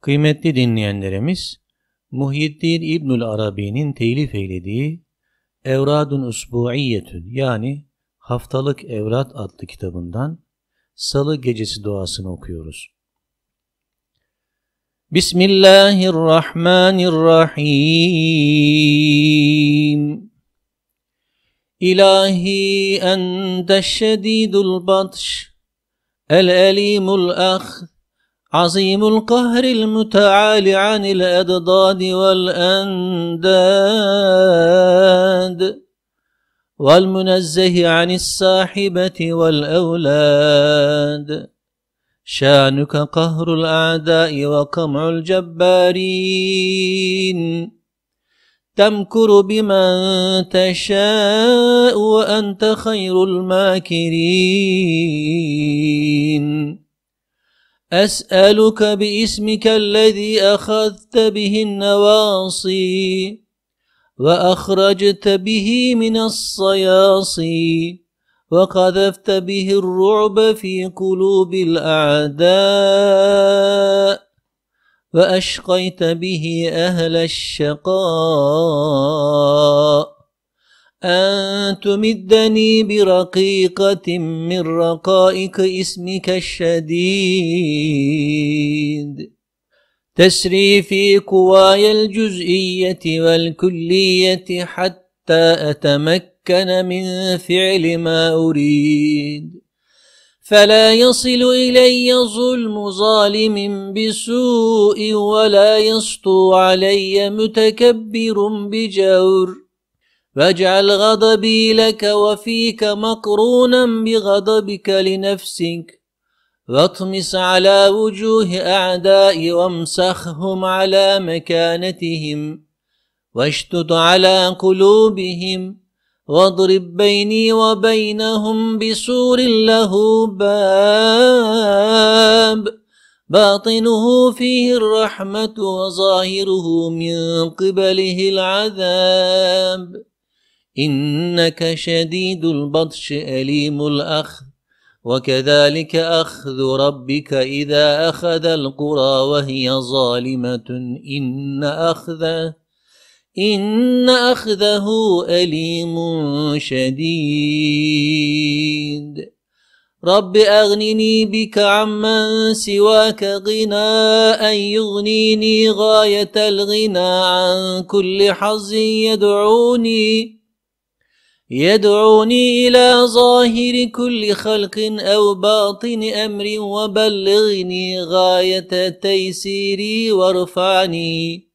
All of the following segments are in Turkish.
Kıymetli dinleyenlerimiz, Muhyiddin İbnül Arabi'nin telif eylediği Evradun Usbu'iyyetün yani Haftalık Evrat adlı kitabından Salı Gecesi duasını okuyoruz. Bismillahirrahmanirrahim İlahi ente şedidul batş el elimul ahd عظيم القهر المتعال عن الأضداد والأنداد والمنزه عن الصاحبة والأولاد شانك قهر الأعداء وقمع الجبارين تمكر بمن تشاء وأنت خير الماكرين أسألك باسمك الذي أخذت به النواصي وأخرجت به من الصياصي وقذفت به الرعب في قلوب الأعداء وأشقيت به أهل الشقاء أن تمدني برقيقة من رقائك اسمك الشديد تسري في قواي الجزئية والكلية حتى أتمكن من فعل ما أريد فلا يصل إلي ظلم ظالم بسوء ولا يسطو علي متكبر بجور واجعل غضبي لك وفيك مقرونا بغضبك لنفسك واطمس على وجوه أعدائي وامسخهم على مكانتهم واشتد على قلوبهم واضرب بيني وبينهم بسور له باب باطنه فيه الرحمة وظاهره من قبله العذاب إنك شديد البطش أليم الأخذ وكذلك أخذ ربك إذا أخذ القرى وهي ظالمة إن أخذه إن أخذه أليم شديد رب أغنني بك عمن سواك غنى أن يغنيني غاية الغنى عن كل حظ يدعوني يدعوني إلى ظاهر كل خلق أو باطن أمر وبلغني غاية تيسيري وارفعني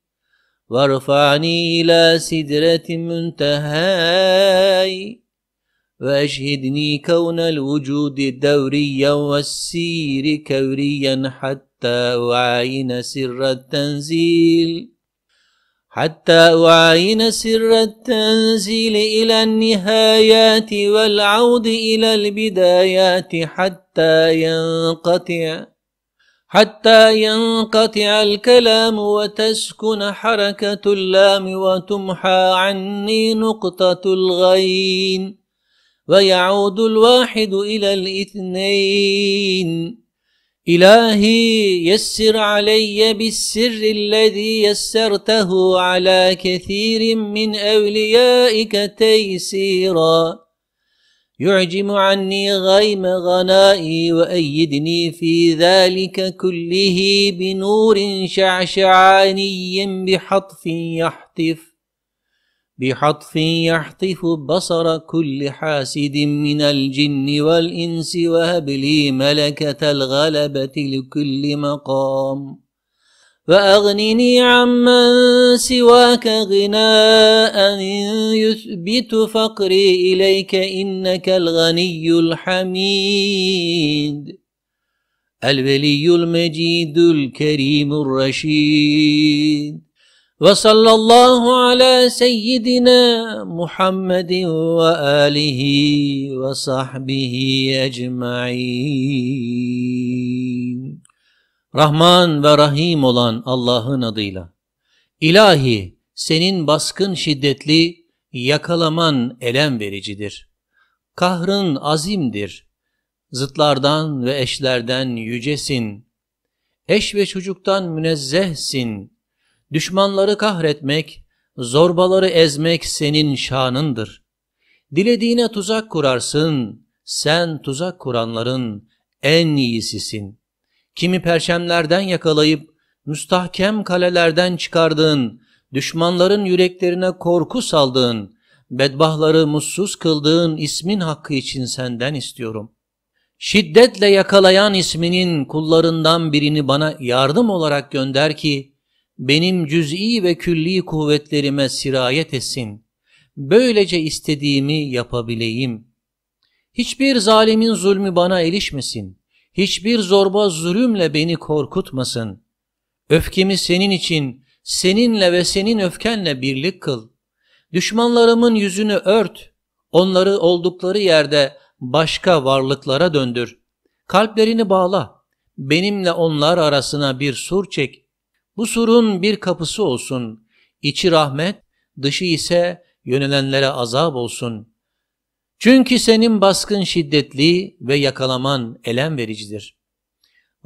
وارفعني إلى سدرة منتهاي وأشهدني كون الوجود دوريا والسير كوريا حتى أعاين سر التنزيل حتى أعاين سر التنزيل إلى النهايات والعود إلى البدايات حتى ينقطع حتى ينقطع الكلام وتسكن حركة اللام وتمحى عني نقطة الغين ويعود الواحد إلى الاثنين إلهي يسر علي بالسر الذي يسرته على كثير من أوليائك تيسيرا يعجم عني غيم غنائي وأيدني في ذلك كله بنور شعشعاني بحطف يحطف بحطف يحطف بصر كل حاسد من الجن والإنس وهب لي ملكة الغلبة لكل مقام وأغنني عمن سواك غناء يثبت فقري إليك إنك الغني الحميد الولي المجيد الكريم الرشيد ve sallallahu ala seyyidina Muhammedin ve alihi ve sahbihi ecma'in. Rahman ve Rahim olan Allah'ın adıyla. İlahi senin baskın şiddetli, yakalaman elem vericidir. Kahrın azimdir. Zıtlardan ve eşlerden yücesin. Eş ve çocuktan münezzehsin Düşmanları kahretmek, zorbaları ezmek senin şanındır. Dilediğine tuzak kurarsın, sen tuzak kuranların en iyisisin. Kimi perşemlerden yakalayıp müstahkem kalelerden çıkardığın, düşmanların yüreklerine korku saldığın, bedbahları mutsuz kıldığın ismin hakkı için senden istiyorum. Şiddetle yakalayan isminin kullarından birini bana yardım olarak gönder ki, benim cüz'i ve külli kuvvetlerime sirayet etsin. Böylece istediğimi yapabileyim. Hiçbir zalimin zulmü bana erişmesin. Hiçbir zorba zulümle beni korkutmasın. Öfkemi senin için, seninle ve senin öfkenle birlik kıl. Düşmanlarımın yüzünü ört, onları oldukları yerde başka varlıklara döndür. Kalplerini bağla, benimle onlar arasına bir sur çek.'' Bu surun bir kapısı olsun. İçi rahmet, dışı ise yönelenlere azap olsun. Çünkü senin baskın şiddetli ve yakalaman elem vericidir.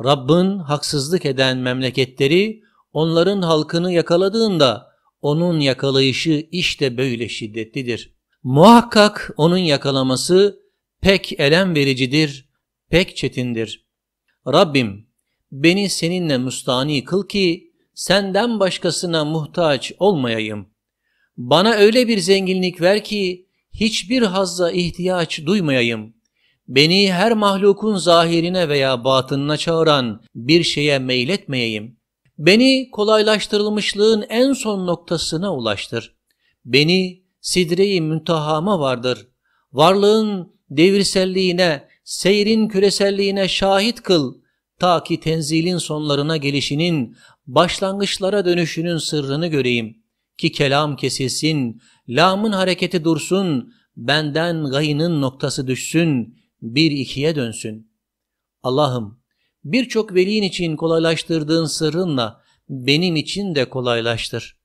Rabbin haksızlık eden memleketleri onların halkını yakaladığında onun yakalayışı işte böyle şiddetlidir. Muhakkak onun yakalaması pek elem vericidir, pek çetindir. Rabbim beni seninle müstani kıl ki senden başkasına muhtaç olmayayım. Bana öyle bir zenginlik ver ki hiçbir hazza ihtiyaç duymayayım. Beni her mahlukun zahirine veya batınına çağıran bir şeye meyletmeyeyim. Beni kolaylaştırılmışlığın en son noktasına ulaştır. Beni sidre müntahama vardır. Varlığın devirselliğine, seyrin küreselliğine şahit kıl.'' ta ki tenzilin sonlarına gelişinin, başlangıçlara dönüşünün sırrını göreyim. Ki kelam kesilsin, lamın hareketi dursun, benden gayının noktası düşsün, bir ikiye dönsün. Allah'ım, birçok velin için kolaylaştırdığın sırrınla benim için de kolaylaştır.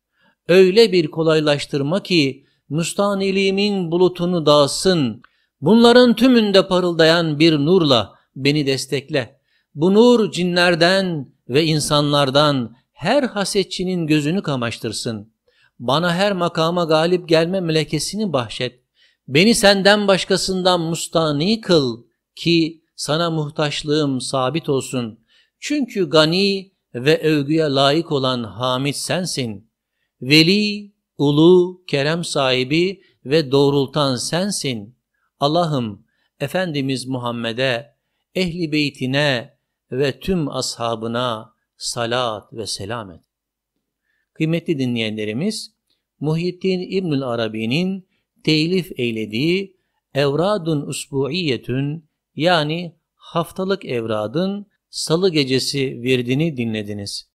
Öyle bir kolaylaştırma ki, müstaniliğimin bulutunu dağıtsın, bunların tümünde parıldayan bir nurla beni destekle.'' Bu nur cinlerden ve insanlardan her hasetçinin gözünü kamaştırsın. Bana her makama galip gelme melekesini bahşet. Beni senden başkasından mustani kıl ki sana muhtaçlığım sabit olsun. Çünkü gani ve övgüye layık olan hamid sensin. Veli, ulu, kerem sahibi ve doğrultan sensin. Allah'ım, Efendimiz Muhammed'e, ehli beytine, ve tüm ashabına salat ve selam et. Kıymetli dinleyenlerimiz, Muhyiddin İbnül Arabi'nin telif eylediği Evradun Usbu'iyetün yani haftalık evradın salı gecesi virdini dinlediniz.